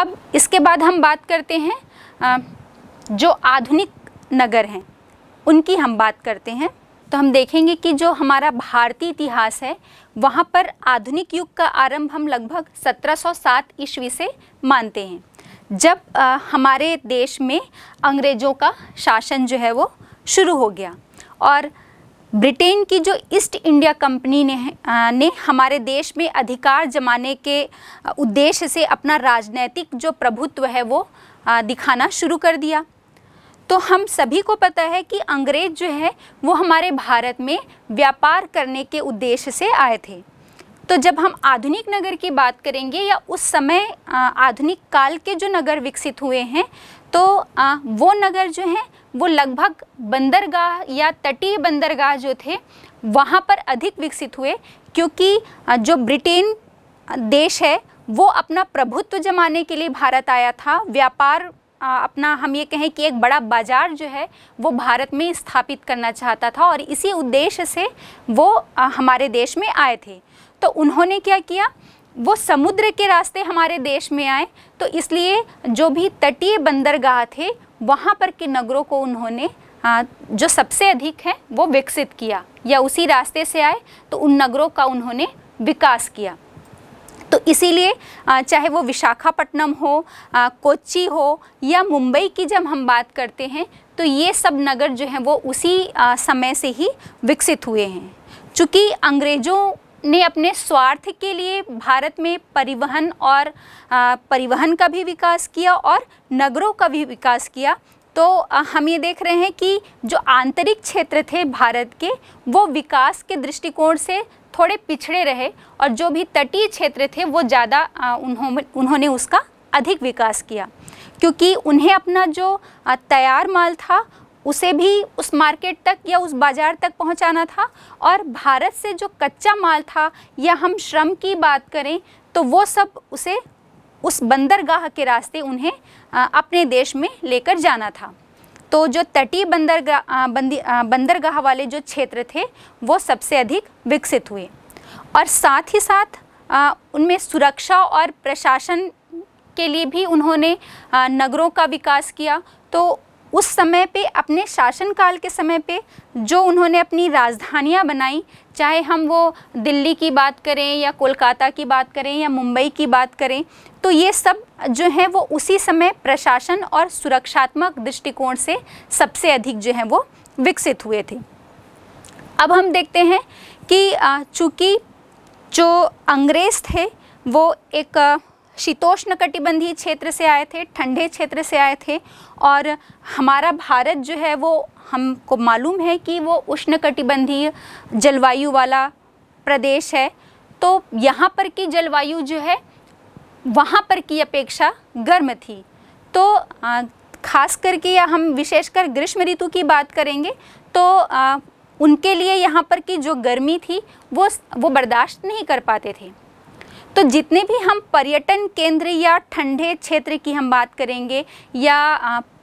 अब इसके बाद हम बात करते हैं जो आधुनिक नगर हैं उनकी हम बात करते हैं तो हम देखेंगे कि जो हमारा भारतीय इतिहास है वहाँ पर आधुनिक युग का आरंभ हम लगभग 1707 ईस्वी से मानते हैं जब आ, हमारे देश में अंग्रेज़ों का शासन जो है वो शुरू हो गया और ब्रिटेन की जो ईस्ट इंडिया कंपनी ने आ, ने हमारे देश में अधिकार जमाने के उद्देश्य से अपना राजनैतिक जो प्रभुत्व है वो आ, दिखाना शुरू कर दिया तो हम सभी को पता है कि अंग्रेज जो है वो हमारे भारत में व्यापार करने के उद्देश्य से आए थे तो जब हम आधुनिक नगर की बात करेंगे या उस समय आधुनिक काल के जो नगर विकसित हुए हैं तो वो नगर जो हैं वो लगभग बंदरगाह या तटीय बंदरगाह जो थे वहाँ पर अधिक विकसित हुए क्योंकि जो ब्रिटेन देश है वो अपना प्रभुत्व जमाने के लिए भारत आया था व्यापार अपना हम ये कहें कि एक बड़ा बाजार जो है वो भारत में स्थापित करना चाहता था और इसी उद्देश्य से वो हमारे देश में आए थे तो उन्होंने क्या किया वो समुद्र के रास्ते हमारे देश में आए तो इसलिए जो भी तटीय बंदरगाह थे वहाँ पर के नगरों को उन्होंने हाँ, जो सबसे अधिक है वो विकसित किया या उसी रास्ते से आए तो उन नगरों का उन्होंने विकास किया तो इसीलिए चाहे वो विशाखापट्टनम हो कोच्चि हो या मुंबई की जब हम बात करते हैं तो ये सब नगर जो हैं वो उसी समय से ही विकसित हुए हैं चूँकि अंग्रेज़ों ने अपने स्वार्थ के लिए भारत में परिवहन और आ, परिवहन का भी विकास किया और नगरों का भी विकास किया तो आ, हम ये देख रहे हैं कि जो आंतरिक क्षेत्र थे भारत के वो विकास के दृष्टिकोण से थोड़े पिछड़े रहे और जो भी तटीय क्षेत्र थे वो ज़्यादा उन्होंने उन्होंने उसका अधिक विकास किया क्योंकि उन्हें अपना जो तैयार माल था उसे भी उस मार्केट तक या उस बाज़ार तक पहुंचाना था और भारत से जो कच्चा माल था या हम श्रम की बात करें तो वो सब उसे उस बंदरगाह के रास्ते उन्हें अपने देश में लेकर जाना था तो जो तटीय बंदरगाह बंदी बंदरगाह वाले जो क्षेत्र थे वो सबसे अधिक विकसित हुए और साथ ही साथ उनमें सुरक्षा और प्रशासन के लिए भी उन्होंने नगरों का विकास किया तो उस समय पे अपने शासनकाल के समय पे जो उन्होंने अपनी राजधानियाँ बनाई चाहे हम वो दिल्ली की बात करें या कोलकाता की बात करें या मुंबई की बात करें तो ये सब जो है वो उसी समय प्रशासन और सुरक्षात्मक दृष्टिकोण से सबसे अधिक जो है वो विकसित हुए थे अब हम देखते हैं कि चूँकि जो अंग्रेज़ थे वो एक शीतोष्ण कटिबंधीय क्षेत्र से आए थे ठंडे क्षेत्र से आए थे और हमारा भारत जो है वो हमको मालूम है कि वो उष्ण कटिबंधीय जलवायु वाला प्रदेश है तो यहाँ पर की जलवायु जो है वहाँ पर की अपेक्षा गर्म थी तो खास करके या हम विशेषकर ग्रीष्म ऋतु की बात करेंगे तो आ, उनके लिए यहाँ पर की जो गर्मी थी वो वो बर्दाश्त नहीं कर पाते थे तो जितने भी हम पर्यटन केंद्र या ठंडे क्षेत्र की हम बात करेंगे या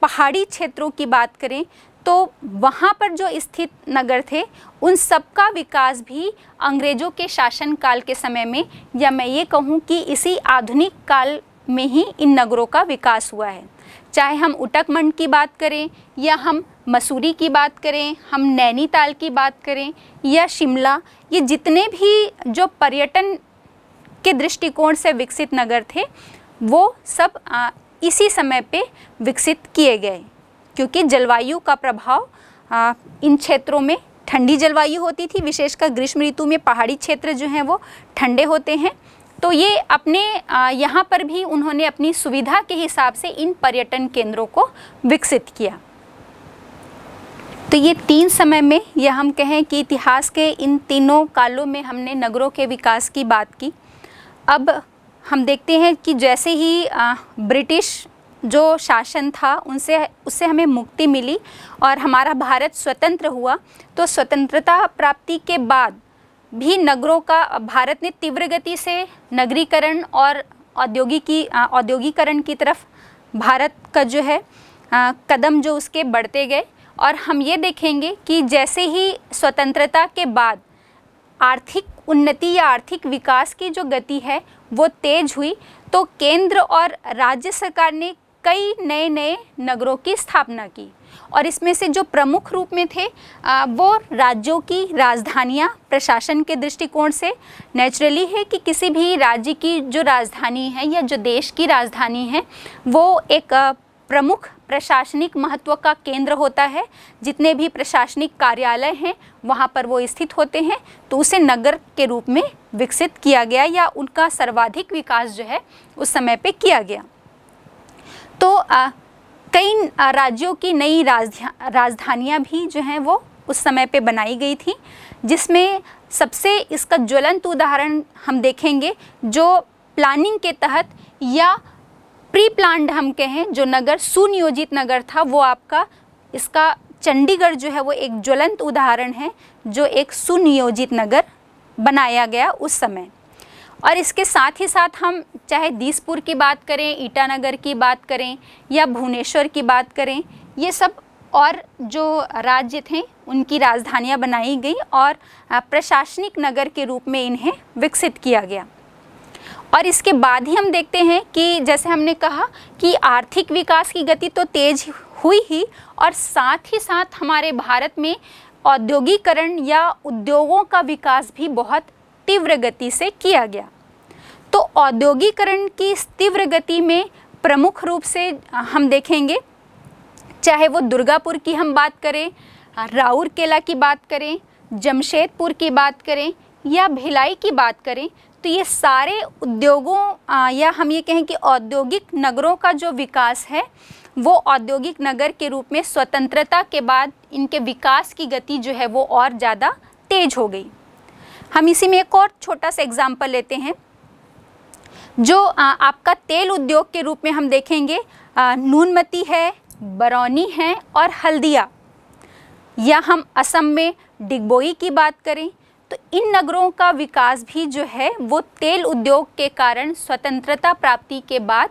पहाड़ी क्षेत्रों की बात करें तो वहाँ पर जो स्थित नगर थे उन सब का विकास भी अंग्रेज़ों के शासनकाल के समय में या मैं ये कहूँ कि इसी आधुनिक काल में ही इन नगरों का विकास हुआ है चाहे हम उटकमंड की बात करें या हम मसूरी की बात करें हम नैनीताल की बात करें या शिमला ये जितने भी जो पर्यटन के दृष्टिकोण से विकसित नगर थे वो सब आ, इसी समय पे विकसित किए गए क्योंकि जलवायु का प्रभाव आ, इन क्षेत्रों में ठंडी जलवायु होती थी विशेषकर ग्रीष्म ऋतु में पहाड़ी क्षेत्र जो हैं वो ठंडे होते हैं तो ये अपने यहाँ पर भी उन्होंने अपनी सुविधा के हिसाब से इन पर्यटन केंद्रों को विकसित किया तो ये तीन समय में यह हम कहें कि इतिहास के इन तीनों कालों में हमने नगरों के विकास की बात की अब हम देखते हैं कि जैसे ही ब्रिटिश जो शासन था उनसे उससे हमें मुक्ति मिली और हमारा भारत स्वतंत्र हुआ तो स्वतंत्रता प्राप्ति के बाद भी नगरों का भारत ने तीव्र गति से नगरीकरण और औद्योगिकी औद्योगिकरण की तरफ भारत का जो है आ, कदम जो उसके बढ़ते गए और हम ये देखेंगे कि जैसे ही स्वतंत्रता के बाद आर्थिक उन्नति या आर्थिक विकास की जो गति है वो तेज हुई तो केंद्र और राज्य सरकार ने कई नए नए नगरों की स्थापना की और इसमें से जो प्रमुख रूप में थे वो राज्यों की राजधानियां प्रशासन के दृष्टिकोण से नेचुरली है कि किसी भी राज्य की जो राजधानी है या जो देश की राजधानी है वो एक प्रमुख प्रशासनिक महत्व का केंद्र होता है जितने भी प्रशासनिक कार्यालय हैं वहाँ पर वो स्थित होते हैं तो उसे नगर के रूप में विकसित किया गया या उनका सर्वाधिक विकास जो है उस समय पे किया गया तो आ, कई राज्यों की नई राजधानियाँ भी जो हैं वो उस समय पे बनाई गई थी जिसमें सबसे इसका ज्वलंत उदाहरण हम देखेंगे जो प्लानिंग के तहत या प्री प्लान्ड हम कहें जो नगर सुनियोजित नगर था वो आपका इसका चंडीगढ़ जो है वो एक ज्वलंत उदाहरण है जो एक सुनियोजित नगर बनाया गया उस समय और इसके साथ ही साथ हम चाहे दीसपुर की बात करें ईटानगर की बात करें या भुवनेश्वर की बात करें ये सब और जो राज्य थे उनकी राजधानियां बनाई गई और प्रशासनिक नगर के रूप में इन्हें विकसित किया गया और इसके बाद ही हम देखते हैं कि जैसे हमने कहा कि आर्थिक विकास की गति तो तेज हुई ही और साथ ही साथ हमारे भारत में औद्योगिकरण या उद्योगों का विकास भी बहुत तीव्र गति से किया गया तो औद्योगिकरण की इस तीव्र गति में प्रमुख रूप से हम देखेंगे चाहे वो दुर्गापुर की हम बात करें राउरकेला की बात करें जमशेदपुर की बात करें या भिलाई की बात करें तो ये सारे उद्योगों या हम ये कहें कि औद्योगिक नगरों का जो विकास है वो औद्योगिक नगर के रूप में स्वतंत्रता के बाद इनके विकास की गति जो है वो और ज़्यादा तेज हो गई हम इसी में एक और छोटा सा एग्जाम्पल लेते हैं जो आपका तेल उद्योग के रूप में हम देखेंगे नूनमती है बरौनी है और हल्दिया या हम असम में डिगबोई की बात करें तो इन नगरों का विकास भी जो है वो तेल उद्योग के कारण स्वतंत्रता प्राप्ति के बाद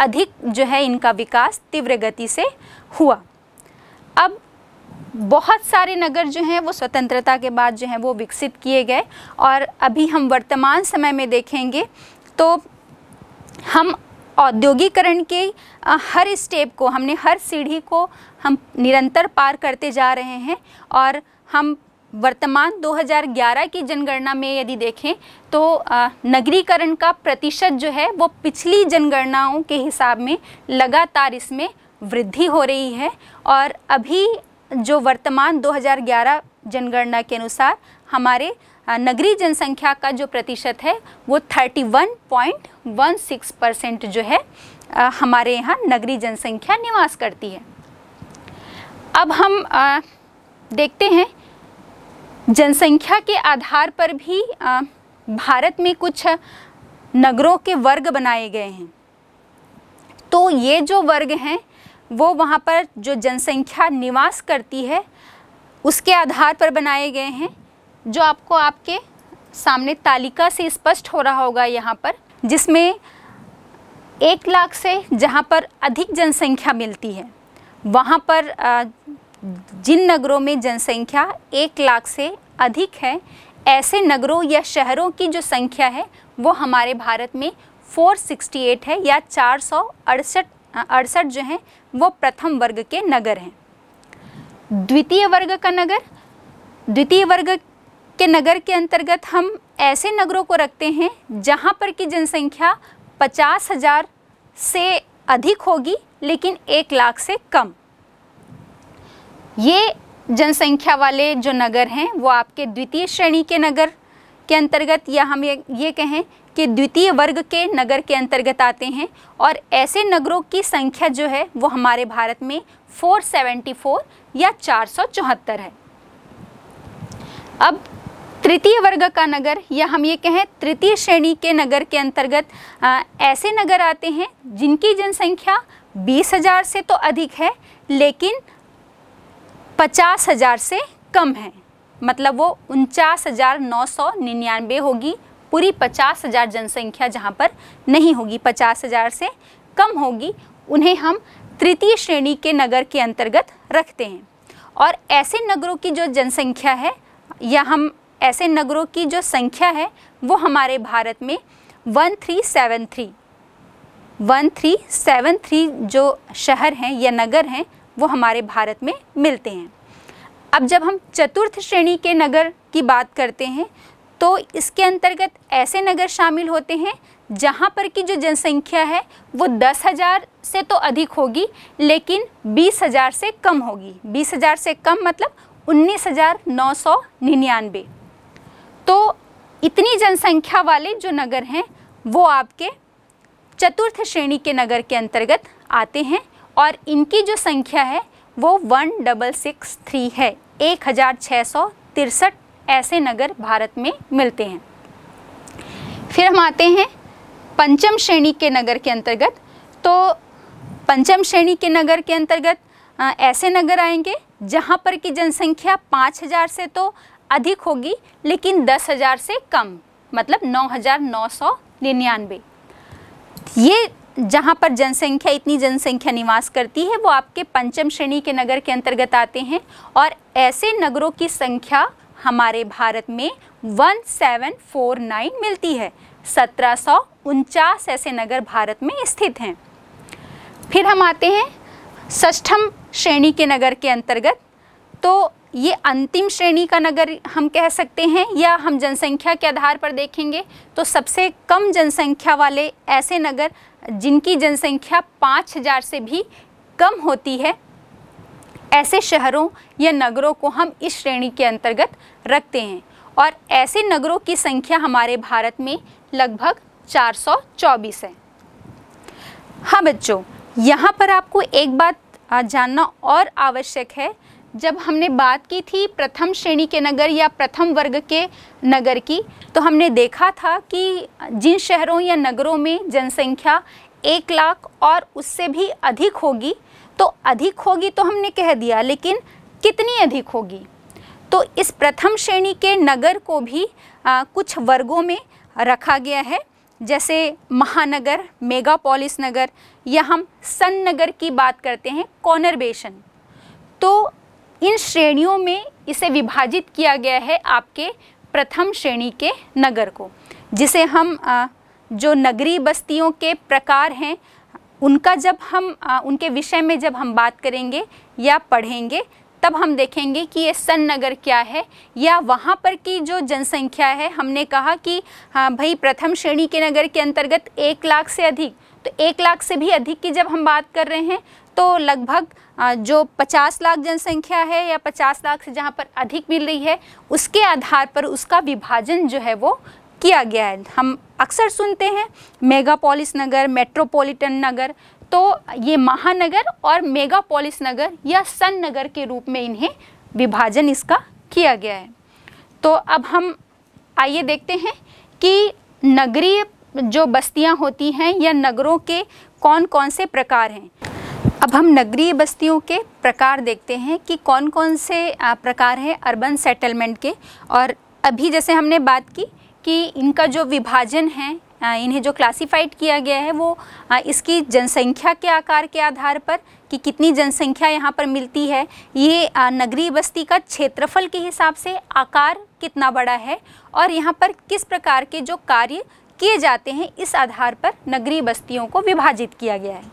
अधिक जो है इनका विकास तीव्र गति से हुआ अब बहुत सारे नगर जो हैं वो स्वतंत्रता के बाद जो हैं वो विकसित किए गए और अभी हम वर्तमान समय में देखेंगे तो हम औद्योगिकरण के हर स्टेप को हमने हर सीढ़ी को हम निरंतर पार करते जा रहे हैं और हम वर्तमान 2011 की जनगणना में यदि देखें तो नगरीकरण का प्रतिशत जो है वो पिछली जनगणनाओं के हिसाब में लगातार इसमें वृद्धि हो रही है और अभी जो वर्तमान 2011 जनगणना के अनुसार हमारे नगरीय जनसंख्या का जो प्रतिशत है वो 31.16 परसेंट जो है हमारे यहाँ नगरीय जनसंख्या निवास करती है अब हम देखते हैं जनसंख्या के आधार पर भी भारत में कुछ नगरों के वर्ग बनाए गए हैं तो ये जो वर्ग हैं वो वहाँ पर जो जनसंख्या निवास करती है उसके आधार पर बनाए गए हैं जो आपको आपके सामने तालिका से स्पष्ट हो रहा होगा यहाँ पर जिसमें एक लाख से जहाँ पर अधिक जनसंख्या मिलती है वहाँ पर जिन नगरों में जनसंख्या एक लाख से अधिक है ऐसे नगरों या शहरों की जो संख्या है वो हमारे भारत में 468 है या चार सौ अड़सठ अड़सठ जो हैं वो प्रथम वर्ग के नगर हैं द्वितीय वर्ग का नगर द्वितीय वर्ग के नगर के अंतर्गत हम ऐसे नगरों को रखते हैं जहाँ पर की जनसंख्या पचास हज़ार से अधिक होगी लेकिन एक लाख से कम ये जनसंख्या वाले जो नगर हैं वो आपके द्वितीय श्रेणी के नगर के अंतर्गत या हम ये ये कहें कि द्वितीय वर्ग के नगर के अंतर्गत आते हैं और ऐसे नगरों की संख्या जो है वो हमारे भारत में 474 या चार है अब तृतीय वर्ग का नगर या हम ये कहें तृतीय श्रेणी के नगर के अंतर्गत आ, ऐसे नगर आते हैं जिनकी जनसंख्या बीस हज़ार से तो अधिक है लेकिन पचास हज़ार से कम है मतलब वो उनचास हज़ार नौ सौ निन्यानवे होगी पूरी पचास हज़ार जनसंख्या जहाँ पर नहीं होगी पचास हज़ार से कम होगी उन्हें हम तृतीय श्रेणी के नगर के अंतर्गत रखते हैं और ऐसे नगरों की जो जनसंख्या है या हम ऐसे नगरों की जो संख्या है वो हमारे भारत में one three seven three one three seven three जो शहर हैं या नगर हैं वो हमारे भारत में मिलते हैं अब जब हम चतुर्थ श्रेणी के नगर की बात करते हैं तो इसके अंतर्गत ऐसे नगर शामिल होते हैं जहाँ पर की जो जनसंख्या है वो दस हज़ार से तो अधिक होगी लेकिन बीस हज़ार से कम होगी बीस हज़ार से कम मतलब उन्नीस हज़ार नौ सौ निन्यानवे तो इतनी जनसंख्या वाले जो नगर हैं वो आपके चतुर्थ श्रेणी के नगर के अंतर्गत आते हैं और इनकी जो संख्या है वो वन डबल सिक्स थ्री है एक हज़ार छः सौ तिरसठ ऐसे नगर भारत में मिलते हैं फिर हम आते हैं पंचम श्रेणी के नगर के अंतर्गत तो पंचम श्रेणी के नगर के अंतर्गत आ, ऐसे नगर आएंगे जहाँ पर की जनसंख्या पाँच हज़ार से तो अधिक होगी लेकिन दस हज़ार से कम मतलब नौ हज़ार नौ सौ निन्यानवे ये जहाँ पर जनसंख्या इतनी जनसंख्या निवास करती है वो आपके पंचम श्रेणी के नगर के अंतर्गत आते हैं और ऐसे नगरों की संख्या हमारे भारत में 1749 मिलती है सत्रह ऐसे नगर भारत में स्थित हैं फिर हम आते हैं ष्ठम श्रेणी के नगर के अंतर्गत तो ये अंतिम श्रेणी का नगर हम कह सकते हैं या हम जनसंख्या के आधार पर देखेंगे तो सबसे कम जनसंख्या वाले ऐसे नगर जिनकी जनसंख्या 5000 से भी कम होती है ऐसे शहरों या नगरों को हम इस श्रेणी के अंतर्गत रखते हैं और ऐसे नगरों की संख्या हमारे भारत में लगभग 424 है हाँ बच्चों यहाँ पर आपको एक बात जानना और आवश्यक है जब हमने बात की थी प्रथम श्रेणी के नगर या प्रथम वर्ग के नगर की तो हमने देखा था कि जिन शहरों या नगरों में जनसंख्या एक लाख और उससे भी अधिक होगी तो अधिक होगी तो हमने कह दिया लेकिन कितनी अधिक होगी तो इस प्रथम श्रेणी के नगर को भी आ, कुछ वर्गों में रखा गया है जैसे महानगर मेगापोलिस नगर या हम सन नगर की बात करते हैं कॉनरबेशन तो इन श्रेणियों में इसे विभाजित किया गया है आपके प्रथम श्रेणी के नगर को जिसे हम जो नगरीय बस्तियों के प्रकार हैं उनका जब हम उनके विषय में जब हम बात करेंगे या पढ़ेंगे तब हम देखेंगे कि ये सन नगर क्या है या वहाँ पर की जो जनसंख्या है हमने कहा कि हाँ भाई प्रथम श्रेणी के नगर के अंतर्गत एक लाख से अधिक तो एक लाख से भी अधिक की जब हम बात कर रहे हैं तो लगभग जो 50 लाख जनसंख्या है या 50 लाख से जहाँ पर अधिक मिल रही है उसके आधार पर उसका विभाजन जो है वो किया गया है हम अक्सर सुनते हैं मेगापोलिस नगर मेट्रोपॉलिटन नगर तो ये महानगर और मेगापोलिस नगर या सन नगर के रूप में इन्हें विभाजन इसका किया गया है तो अब हम आइए देखते हैं कि नगरीय जो बस्तियां होती हैं या नगरों के कौन कौन से प्रकार हैं अब हम नगरीय बस्तियों के प्रकार देखते हैं कि कौन कौन से प्रकार हैं अर्बन सेटलमेंट के और अभी जैसे हमने बात की कि इनका जो विभाजन है इन्हें जो क्लासिफाइड किया गया है वो इसकी जनसंख्या के आकार के आधार पर कि कितनी जनसंख्या यहाँ पर मिलती है ये नगरीय बस्ती का क्षेत्रफल के हिसाब से आकार कितना बड़ा है और यहाँ पर किस प्रकार के जो कार्य किए जाते हैं इस आधार पर नगरीय बस्तियों को विभाजित किया गया है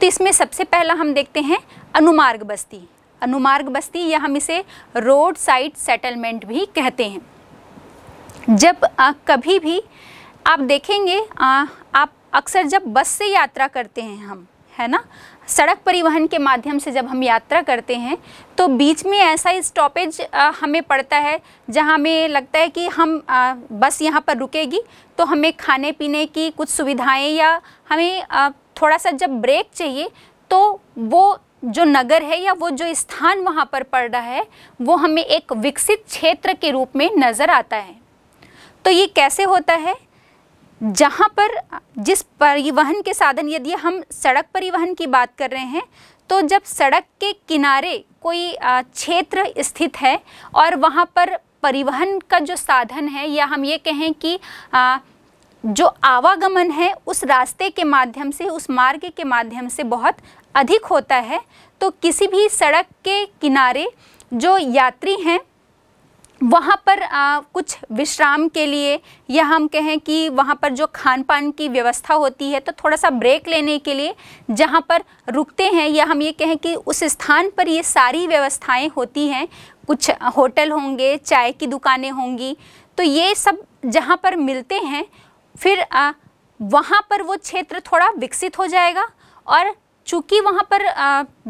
तो इसमें सबसे पहला हम देखते हैं अनुमार्ग बस्ती अनुमार्ग बस्ती या हम इसे रोड साइड सेटलमेंट भी कहते हैं जब आ, कभी भी आप देखेंगे आ, आप अक्सर जब बस से यात्रा करते हैं हम है ना सड़क परिवहन के माध्यम से जब हम यात्रा करते हैं तो बीच में ऐसा स्टॉपेज हमें पड़ता है जहां हमें लगता है कि हम आ, बस यहां पर रुकेगी तो हमें खाने पीने की कुछ सुविधाएं या हमें आ, थोड़ा सा जब ब्रेक चाहिए तो वो जो नगर है या वो जो स्थान वहाँ पर पड़ रहा है वो हमें एक विकसित क्षेत्र के रूप में नज़र आता है तो ये कैसे होता है जहाँ पर जिस परिवहन के साधन यदि हम सड़क परिवहन की बात कर रहे हैं तो जब सड़क के किनारे कोई क्षेत्र स्थित है और वहाँ पर परिवहन का जो साधन है या हम ये कहें कि आ, जो आवागमन है उस रास्ते के माध्यम से उस मार्ग के माध्यम से बहुत अधिक होता है तो किसी भी सड़क के किनारे जो यात्री हैं वहाँ पर आ, कुछ विश्राम के लिए या हम कहें कि वहाँ पर जो खान पान की व्यवस्था होती है तो थोड़ा सा ब्रेक लेने के लिए जहाँ पर रुकते हैं या हम ये कहें कि उस स्थान पर ये सारी व्यवस्थाएं होती हैं कुछ होटल होंगे चाय की दुकानें होंगी तो ये सब जहाँ पर मिलते हैं फिर आ, वहाँ पर वो क्षेत्र थोड़ा विकसित हो जाएगा और चूँकि वहाँ पर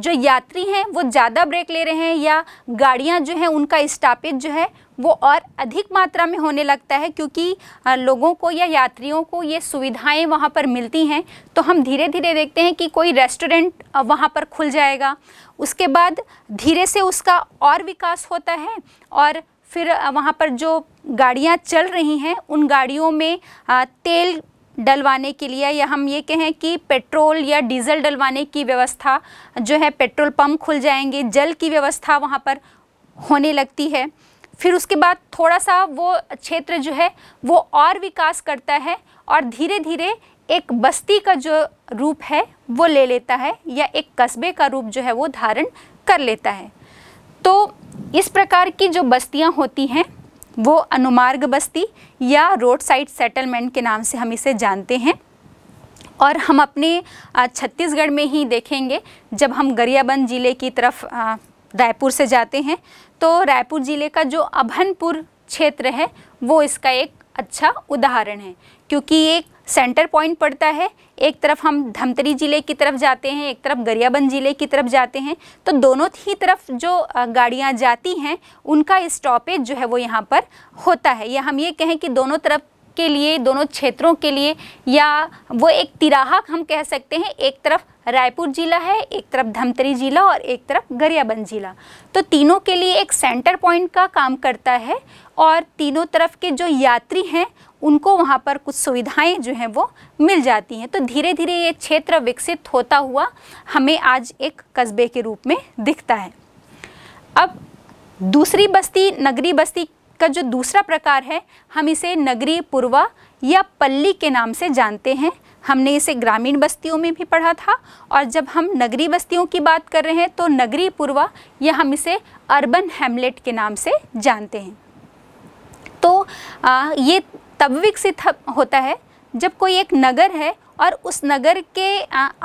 जो यात्री हैं वो ज़्यादा ब्रेक ले रहे हैं या गाड़ियाँ जो हैं उनका स्टापेज जो है वो और अधिक मात्रा में होने लगता है क्योंकि लोगों को या यात्रियों को ये सुविधाएं वहाँ पर मिलती हैं तो हम धीरे धीरे देखते हैं कि कोई रेस्टोरेंट वहाँ पर खुल जाएगा उसके बाद धीरे से उसका और विकास होता है और फिर वहाँ पर जो गाड़ियाँ चल रही हैं उन गाड़ियों में तेल डलवाने के लिए या हम ये कहें कि पेट्रोल या डीजल डलवाने की व्यवस्था जो है पेट्रोल पंप खुल जाएंगे जल की व्यवस्था वहाँ पर होने लगती है फिर उसके बाद थोड़ा सा वो क्षेत्र जो है वो और विकास करता है और धीरे धीरे एक बस्ती का जो रूप है वो ले लेता है या एक कस्बे का रूप जो है वो धारण कर लेता है तो इस प्रकार की जो बस्तियाँ होती हैं वो अनुमार्ग बस्ती या रोड साइड सेटलमेंट के नाम से हम इसे जानते हैं और हम अपने छत्तीसगढ़ में ही देखेंगे जब हम गरियाबंद ज़िले की तरफ रायपुर से जाते हैं तो रायपुर ज़िले का जो अभनपुर क्षेत्र है वो इसका एक अच्छा उदाहरण है क्योंकि एक सेंटर पॉइंट पड़ता है एक तरफ हम धमतरी ज़िले की तरफ जाते हैं एक तरफ गरियाबंद ज़िले की तरफ जाते हैं तो दोनों ही तरफ जो गाड़ियाँ जाती हैं उनका स्टॉपेज जो है वो यहाँ पर होता है या हम ये कहें कि दोनों तरफ के लिए दोनों क्षेत्रों के लिए या वो एक तिराहक हम कह सकते हैं एक तरफ रायपुर ज़िला है एक तरफ धमतरी ज़िला और एक तरफ गरियाबंद ज़िला तो तीनों के लिए एक सेंटर पॉइंट का काम करता है और तीनों तरफ के जो यात्री हैं उनको वहाँ पर कुछ सुविधाएं जो हैं वो मिल जाती हैं तो धीरे धीरे ये क्षेत्र विकसित होता हुआ हमें आज एक कस्बे के रूप में दिखता है अब दूसरी बस्ती नगरी बस्ती का जो दूसरा प्रकार है हम इसे नगरी पूर्वा या पल्ली के नाम से जानते हैं हमने इसे ग्रामीण बस्तियों में भी पढ़ा था और जब हम नगरी बस्तियों की बात कर रहे हैं तो नगरी पूर्वा या हम इसे अर्बन हेमलेट के नाम से जानते हैं तो आ, ये तब विकसित होता है जब कोई एक नगर है और उस नगर के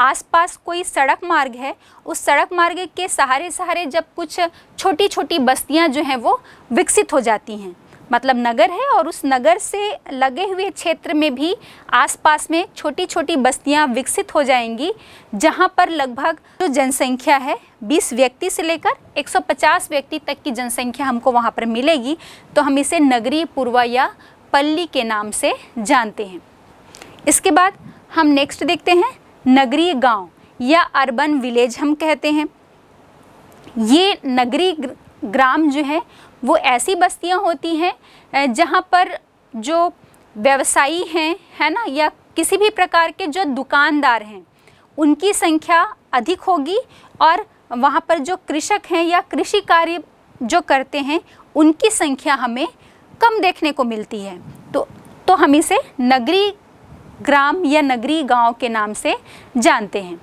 आसपास कोई सड़क मार्ग है उस सड़क मार्ग के सहारे सहारे जब कुछ छोटी छोटी बस्तियां जो हैं वो विकसित हो जाती हैं मतलब नगर है और उस नगर से लगे हुए क्षेत्र में भी आसपास में छोटी छोटी बस्तियां विकसित हो जाएंगी जहां पर लगभग जो तो जनसंख्या है 20 व्यक्ति से लेकर 150 व्यक्ति तक की जनसंख्या हमको वहां पर मिलेगी तो हम इसे नगरीय पूर्वा या पल्ली के नाम से जानते हैं इसके बाद हम नेक्स्ट देखते हैं नगरीय गांव या अर्बन विलेज हम कहते हैं ये नगरीय ग्राम जो है वो ऐसी बस्तियां होती हैं जहां पर जो व्यवसायी हैं है ना या किसी भी प्रकार के जो दुकानदार हैं उनकी संख्या अधिक होगी और वहाँ पर जो कृषक हैं या कृषि कार्य जो करते हैं उनकी संख्या हमें कम देखने को मिलती है तो तो हम इसे नगरी ग्राम या नगरी गांव के नाम से जानते हैं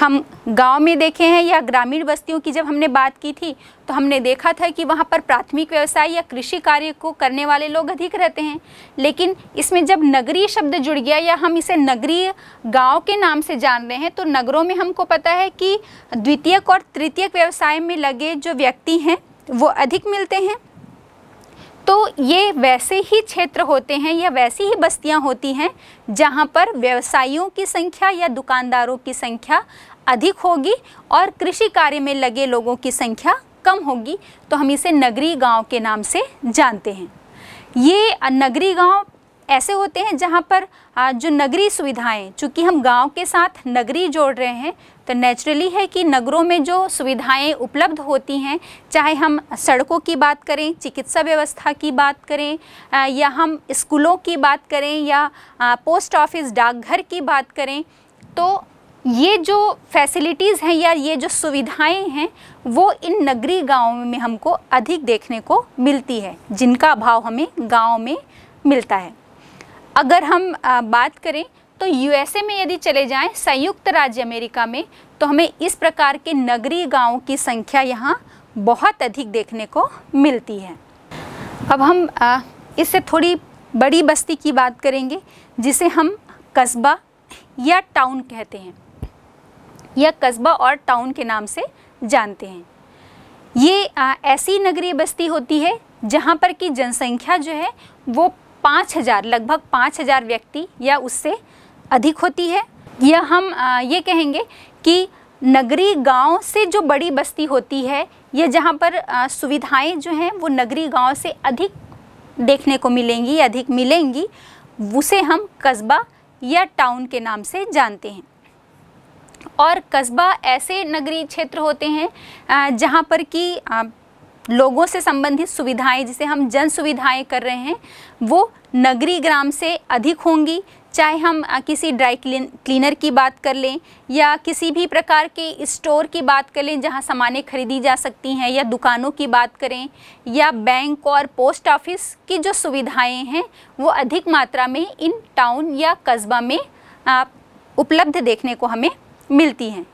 हम गांव में देखे हैं या ग्रामीण बस्तियों की जब हमने बात की थी तो हमने देखा था कि वहाँ पर प्राथमिक व्यवसाय या कृषि कार्य को करने वाले लोग अधिक रहते हैं लेकिन इसमें जब नगरीय शब्द जुड़ गया या हम इसे नगरीय गांव के नाम से जान रहे हैं तो नगरों में हमको पता है कि द्वितीयक और तृतीयक व्यवसाय में लगे जो व्यक्ति हैं वो अधिक मिलते हैं तो ये वैसे ही क्षेत्र होते हैं या वैसी ही बस्तियां होती हैं जहां पर व्यवसायियों की संख्या या दुकानदारों की संख्या अधिक होगी और कृषि कार्य में लगे लोगों की संख्या कम होगी तो हम इसे नगरी गांव के नाम से जानते हैं ये नगरी गांव ऐसे होते हैं जहाँ पर जो नगरी सुविधाएं चूँकि हम गांव के साथ नगरी जोड़ रहे हैं तो नेचुरली है कि नगरों में जो सुविधाएं उपलब्ध होती हैं चाहे हम सड़कों की बात करें चिकित्सा व्यवस्था की बात करें या हम स्कूलों की बात करें या पोस्ट ऑफिस डाकघर की बात करें तो ये जो फैसिलिटीज़ हैं या ये जो सुविधाएं हैं वो इन नगरीय गाँव में हमको अधिक देखने को मिलती है जिनका अभाव हमें गाँव में मिलता है अगर हम बात करें तो यूएसए में यदि चले जाएं संयुक्त राज्य अमेरिका में तो हमें इस प्रकार के नगरीय गाँव की संख्या यहाँ बहुत अधिक देखने को मिलती है अब हम इससे थोड़ी बड़ी बस्ती की बात करेंगे जिसे हम कस्बा या टाउन कहते हैं या कस्बा और टाउन के नाम से जानते हैं ये आ, ऐसी नगरीय बस्ती होती है जहाँ पर की जनसंख्या जो है वो पाँच हज़ार लगभग पाँच हज़ार व्यक्ति या उससे अधिक होती है यह हम ये कहेंगे कि नगरी गांव से जो बड़ी बस्ती होती है या जहाँ पर सुविधाएं जो हैं वो नगरी गांव से अधिक देखने को मिलेंगी अधिक मिलेंगी उसे हम कस्बा या टाउन के नाम से जानते हैं और कस्बा ऐसे नगरीय क्षेत्र होते हैं जहाँ पर कि लोगों से संबंधित सुविधाएं जिसे हम जन सुविधाएं कर रहे हैं वो नगरी ग्राम से अधिक होंगी चाहे हम किसी ड्राई क्लीनर की बात कर लें या किसी भी प्रकार के स्टोर की बात कर लें जहाँ सामानें खरीदी जा सकती हैं या दुकानों की बात करें या बैंक और पोस्ट ऑफिस की जो सुविधाएं हैं वो अधिक मात्रा में इन टाउन या कस्बा में उपलब्ध देखने को हमें मिलती हैं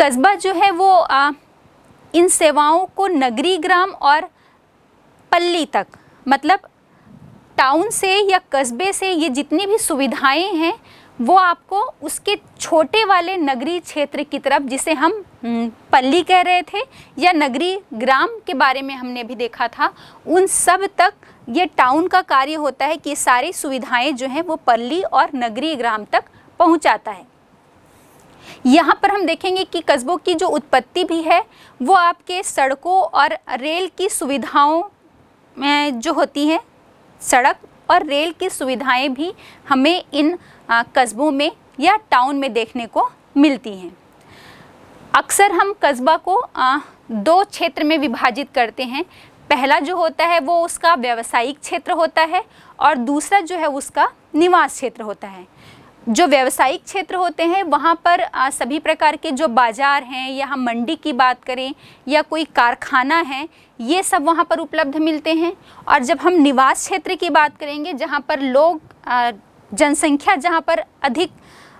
कस्बा जो है वो आ, इन सेवाओं को नगरी ग्राम और पल्ली तक मतलब टाउन से या कस्बे से ये जितनी भी सुविधाएं हैं वो आपको उसके छोटे वाले नगरीय क्षेत्र की तरफ जिसे हम हम्म, पल्ली कह रहे थे या नगरी ग्राम के बारे में हमने भी देखा था उन सब तक ये टाउन का कार्य होता है कि सारी सुविधाएं जो हैं वो पल्ली और नगरीय ग्राम तक पहुंचाता है यहाँ पर हम देखेंगे कि कस्बों की जो उत्पत्ति भी है वो आपके सड़कों और रेल की सुविधाओं में जो होती हैं सड़क और रेल की सुविधाएं भी हमें इन कस्बों में या टाउन में देखने को मिलती हैं अक्सर हम कस्बा को आ, दो क्षेत्र में विभाजित करते हैं पहला जो होता है वो उसका व्यावसायिक क्षेत्र होता है और दूसरा जो है उसका निवास क्षेत्र होता है जो व्यावसायिक क्षेत्र होते हैं वहाँ पर सभी प्रकार के जो बाज़ार हैं या हम मंडी की बात करें या कोई कारखाना है ये सब वहाँ पर उपलब्ध मिलते हैं और जब हम निवास क्षेत्र की बात करेंगे जहाँ पर लोग जनसंख्या जहाँ पर अधिक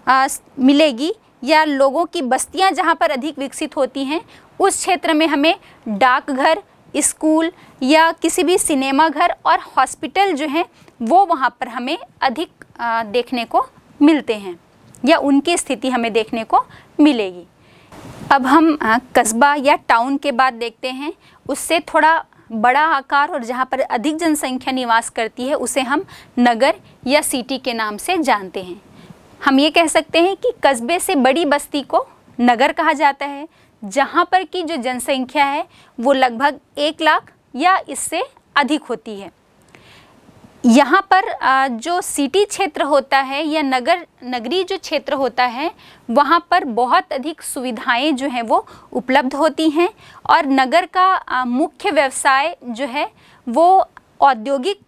आ, मिलेगी या लोगों की बस्तियाँ जहाँ पर अधिक विकसित होती हैं उस क्षेत्र में हमें डाकघर स्कूल या किसी भी सिनेमा घर और हॉस्पिटल जो हैं वो वहाँ पर हमें अधिक आ, देखने को मिलते हैं या उनकी स्थिति हमें देखने को मिलेगी अब हम कस्बा या टाउन के बाद देखते हैं उससे थोड़ा बड़ा आकार और जहाँ पर अधिक जनसंख्या निवास करती है उसे हम नगर या सिटी के नाम से जानते हैं हम ये कह सकते हैं कि कस्बे से बड़ी बस्ती को नगर कहा जाता है जहाँ पर की जो जनसंख्या है वो लगभग एक लाख या इससे अधिक होती है यहाँ पर जो सिटी क्षेत्र होता है या नगर नगरी जो क्षेत्र होता है वहाँ पर बहुत अधिक सुविधाएं जो हैं वो उपलब्ध होती हैं और नगर का मुख्य व्यवसाय जो है वो औद्योगिक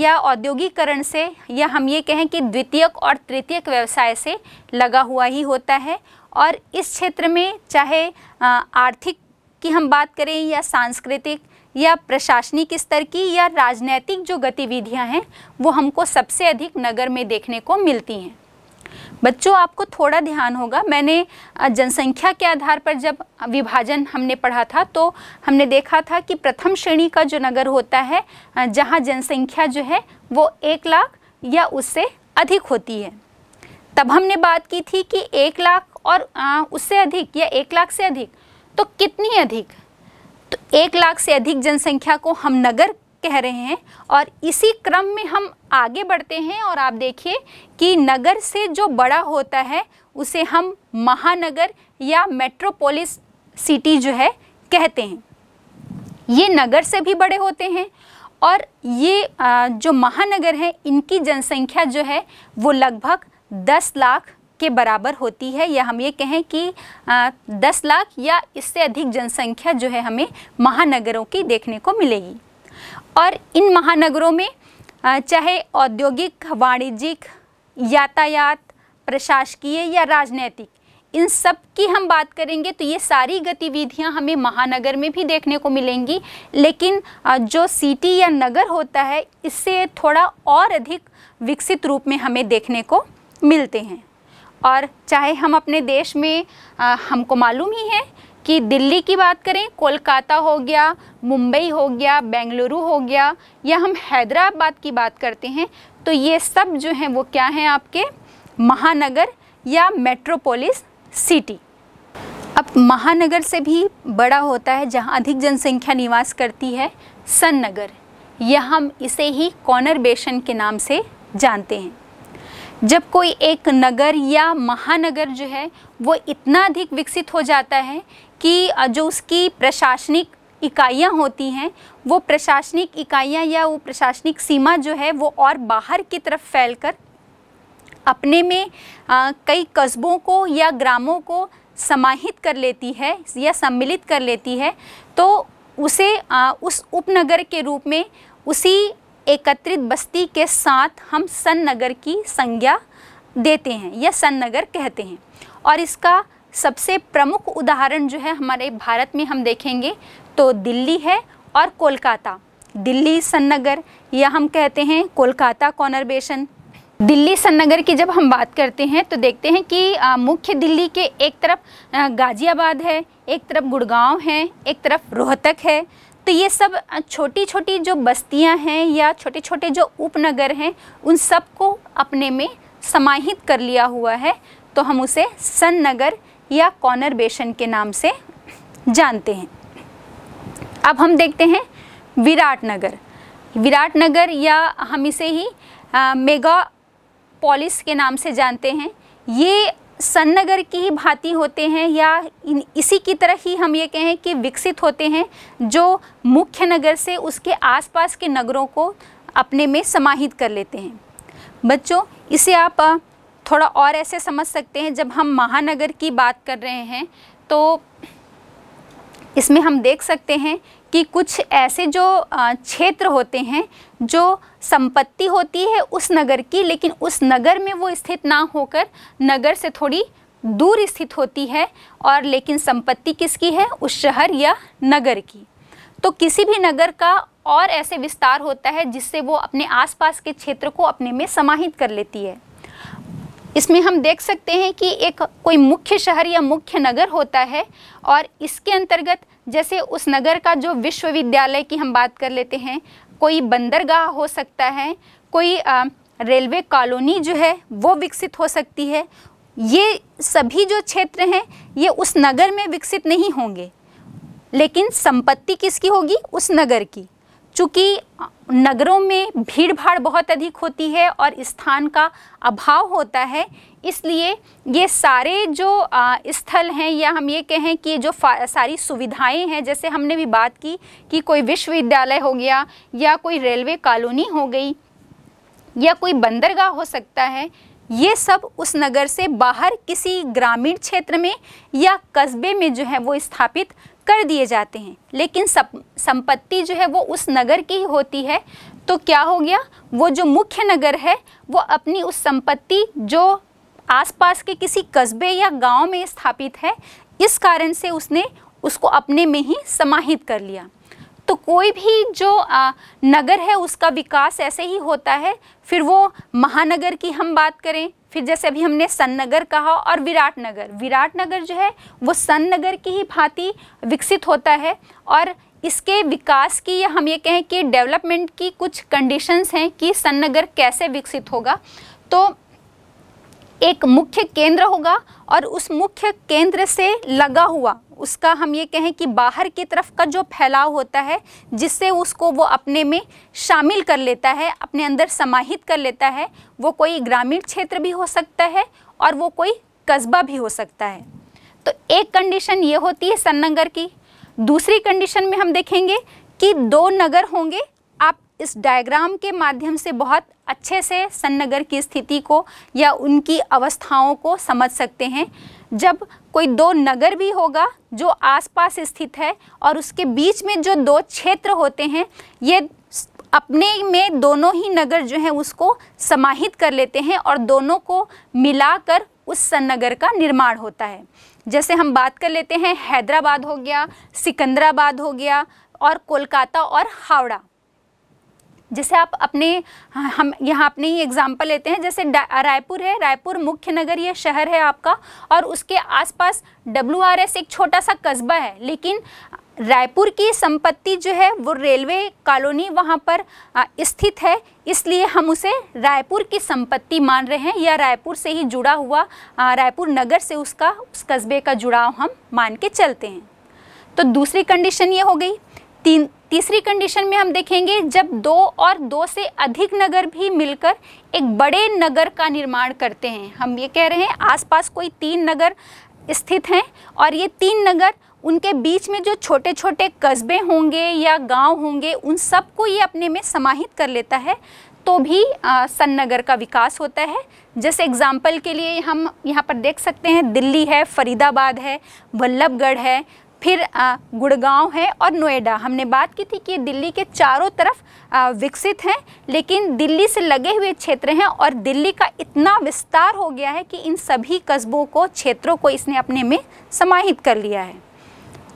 या औद्योगिकरण से या हम ये कहें कि द्वितीयक और तृतीयक व्यवसाय से लगा हुआ ही होता है और इस क्षेत्र में चाहे आर्थिक की हम बात करें या सांस्कृतिक या प्रशासनिक स्तर की या राजनैतिक जो गतिविधियां हैं वो हमको सबसे अधिक नगर में देखने को मिलती हैं बच्चों आपको थोड़ा ध्यान होगा मैंने जनसंख्या के आधार पर जब विभाजन हमने पढ़ा था तो हमने देखा था कि प्रथम श्रेणी का जो नगर होता है जहाँ जनसंख्या जो है वो एक लाख या उससे अधिक होती है तब हमने बात की थी कि एक लाख और उससे अधिक या एक लाख से अधिक तो कितनी अधिक तो एक लाख से अधिक जनसंख्या को हम नगर कह रहे हैं और इसी क्रम में हम आगे बढ़ते हैं और आप देखिए कि नगर से जो बड़ा होता है उसे हम महानगर या मेट्रोपोलिस सिटी जो है कहते हैं ये नगर से भी बड़े होते हैं और ये जो महानगर हैं इनकी जनसंख्या जो है वो लगभग 10 लाख के बराबर होती है या हम ये कहें कि दस लाख या इससे अधिक जनसंख्या जो है हमें महानगरों की देखने को मिलेगी और इन महानगरों में चाहे औद्योगिक वाणिज्यिक यातायात प्रशासकीय या राजनैतिक इन सब की हम बात करेंगे तो ये सारी गतिविधियां हमें महानगर में भी देखने को मिलेंगी लेकिन जो सिटी या नगर होता है इससे थोड़ा और अधिक विकसित रूप में हमें देखने को मिलते हैं और चाहे हम अपने देश में आ, हमको मालूम ही है कि दिल्ली की बात करें कोलकाता हो गया मुंबई हो गया बेंगलुरु हो गया या हम हैदराबाद की बात करते हैं तो ये सब जो हैं वो क्या हैं आपके महानगर या मेट्रोपोलिस सिटी अब महानगर से भी बड़ा होता है जहाँ अधिक जनसंख्या निवास करती है सन नगर यह हम इसे ही कॉनरबेशन बेशन के नाम से जानते हैं जब कोई एक नगर या महानगर जो है वो इतना अधिक विकसित हो जाता है कि जो उसकी प्रशासनिक इकाइयाँ होती हैं वो प्रशासनिक इकाइयाँ या वो प्रशासनिक सीमा जो है वो और बाहर की तरफ फैलकर अपने में आ, कई कस्बों को या ग्रामों को समाहित कर लेती है या सम्मिलित कर लेती है तो उसे आ, उस उपनगर के रूप में उसी एकत्रित बस्ती के साथ हम सन नगर की संज्ञा देते हैं या सन नगर कहते हैं और इसका सबसे प्रमुख उदाहरण जो है हमारे भारत में हम देखेंगे तो दिल्ली है और कोलकाता दिल्ली नगर या हम कहते हैं कोलकाता कॉनरबेशन दिल्ली सन्नगर की जब हम बात करते हैं तो देखते हैं कि मुख्य दिल्ली के एक तरफ गाज़ियाबाद है एक तरफ गुड़गांव है एक तरफ रोहतक है तो ये सब छोटी छोटी जो बस्तियां हैं या छोटे छोटे जो उपनगर हैं उन सब को अपने में समाहित कर लिया हुआ है तो हम उसे सन नगर या कॉनर बेशन के नाम से जानते हैं अब हम देखते हैं विराट नगर विराट नगर या हम इसे ही मेगा पॉलिस के नाम से जानते हैं ये सन्नगर की ही भांति होते हैं या इसी की तरह ही हम ये कहें कि विकसित होते हैं जो मुख्य नगर से उसके आसपास के नगरों को अपने में समाहित कर लेते हैं बच्चों इसे आप थोड़ा और ऐसे समझ सकते हैं जब हम महानगर की बात कर रहे हैं तो इसमें हम देख सकते हैं कि कुछ ऐसे जो क्षेत्र होते हैं जो संपत्ति होती है उस नगर की लेकिन उस नगर में वो स्थित ना होकर नगर से थोड़ी दूर स्थित होती है और लेकिन संपत्ति किसकी है उस शहर या नगर की तो किसी भी नगर का और ऐसे विस्तार होता है जिससे वो अपने आसपास के क्षेत्र को अपने में समाहित कर लेती है इसमें हम देख सकते हैं कि एक कोई मुख्य शहर या मुख्य नगर होता है और इसके अंतर्गत जैसे उस नगर का जो विश्वविद्यालय की हम बात कर लेते हैं कोई बंदरगाह हो सकता है कोई रेलवे कॉलोनी जो है वो विकसित हो सकती है ये सभी जो क्षेत्र हैं ये उस नगर में विकसित नहीं होंगे लेकिन संपत्ति किसकी होगी उस नगर की चूँकि नगरों में भीड़ भाड़ बहुत अधिक होती है और स्थान का अभाव होता है इसलिए ये सारे जो स्थल हैं या हम ये कहें कि जो सारी सुविधाएं हैं जैसे हमने भी बात की कि कोई विश्वविद्यालय हो गया या कोई रेलवे कॉलोनी हो गई या कोई बंदरगाह हो सकता है ये सब उस नगर से बाहर किसी ग्रामीण क्षेत्र में या कस्बे में जो है वो स्थापित कर दिए जाते हैं लेकिन सप संपत्ति जो है वो उस नगर की ही होती है तो क्या हो गया वो जो मुख्य नगर है वो अपनी उस संपत्ति जो आसपास के किसी कस्बे या गांव में स्थापित है इस कारण से उसने उसको अपने में ही समाहित कर लिया तो कोई भी जो आ, नगर है उसका विकास ऐसे ही होता है फिर वो महानगर की हम बात करें फिर जैसे अभी हमने सन्नगर कहा और विराट नगर विराट नगर जो है वो सन्नगर की ही भांति विकसित होता है और इसके विकास की या हम ये कहें कि डेवलपमेंट की कुछ कंडीशंस हैं कि सन्नगर कैसे विकसित होगा तो एक मुख्य केंद्र होगा और उस मुख्य केंद्र से लगा हुआ उसका हम ये कहें कि बाहर की तरफ का जो फैलाव होता है जिससे उसको वो अपने में शामिल कर लेता है अपने अंदर समाहित कर लेता है वो कोई ग्रामीण क्षेत्र भी हो सकता है और वो कोई कस्बा भी हो सकता है तो एक कंडीशन ये होती है सन्नगर की दूसरी कंडीशन में हम देखेंगे कि दो नगर होंगे इस डायग्राम के माध्यम से बहुत अच्छे से सन्नगर की स्थिति को या उनकी अवस्थाओं को समझ सकते हैं जब कोई दो नगर भी होगा जो आसपास स्थित है और उसके बीच में जो दो क्षेत्र होते हैं ये अपने में दोनों ही नगर जो हैं उसको समाहित कर लेते हैं और दोनों को मिलाकर उस सन्नगर का निर्माण होता है जैसे हम बात कर लेते हैं हैदराबाद हो गया सिकंदराबाद हो गया और कोलकाता और हावड़ा जैसे आप अपने हम यहाँ अपने ही एग्जाम्पल लेते हैं जैसे रायपुर है रायपुर मुख्य नगर ये शहर है आपका और उसके आसपास डब्ल्यू एक छोटा सा कस्बा है लेकिन रायपुर की संपत्ति जो है वो रेलवे कॉलोनी वहाँ पर स्थित है इसलिए हम उसे रायपुर की संपत्ति मान रहे हैं या रायपुर से ही जुड़ा हुआ रायपुर नगर से उसका उस कस्बे का जुड़ाव हम मान के चलते हैं तो दूसरी कंडीशन ये हो गई तीन तीसरी कंडीशन में हम देखेंगे जब दो और दो से अधिक नगर भी मिलकर एक बड़े नगर का निर्माण करते हैं हम ये कह रहे हैं आसपास कोई तीन नगर स्थित हैं और ये तीन नगर उनके बीच में जो छोटे छोटे कस्बे होंगे या गांव होंगे उन सबको ये अपने में समाहित कर लेता है तो भी नगर का विकास होता है जैसे एग्ज़ाम्पल के लिए हम यहाँ पर देख सकते हैं दिल्ली है फरीदाबाद है वल्लभगढ़ है फिर गुड़गांव है और नोएडा हमने बात की थी कि दिल्ली के चारों तरफ विकसित हैं लेकिन दिल्ली से लगे हुए क्षेत्र हैं और दिल्ली का इतना विस्तार हो गया है कि इन सभी कस्बों को क्षेत्रों को इसने अपने में समाहित कर लिया है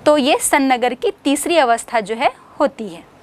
तो ये सन्नगर की तीसरी अवस्था जो है होती है